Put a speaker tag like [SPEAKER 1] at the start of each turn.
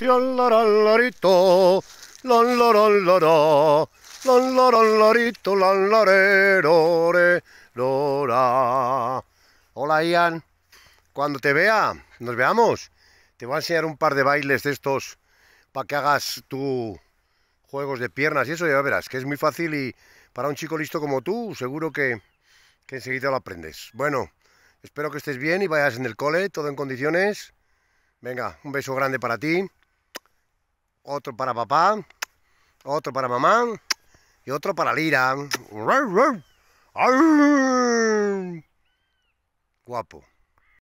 [SPEAKER 1] lorito lora. Hola Ian, cuando te vea, nos veamos, te voy a enseñar un par de bailes de estos para que hagas tu juegos de piernas y eso ya verás, que es muy fácil y para un chico listo como tú, seguro que, que enseguida lo aprendes. Bueno, espero que estés bien y vayas en el cole, todo en condiciones. Venga, un beso grande para ti otro para papá, otro para mamá y otro para Lira.
[SPEAKER 2] Guapo.